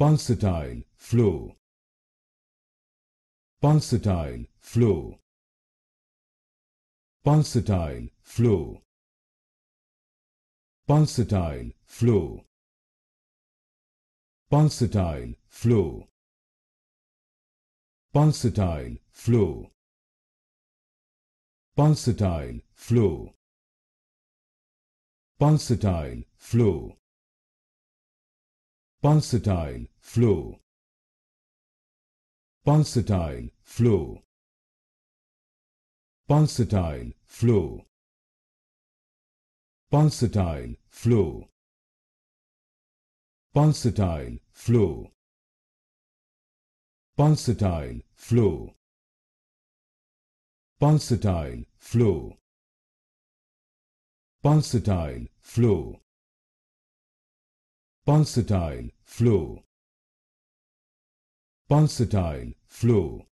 pulsatile flow pulsatile flow pulsatile flow pulsatile flow pulsatile flow pulsatile flow pulsatile flow pulsatile flow pulsatile flow pulsatile flow pulsatile flow pulsatile flow pulsatile flow pulsatile flow pulsatile flow pulsatile flow pulsatile flow pulsatile flow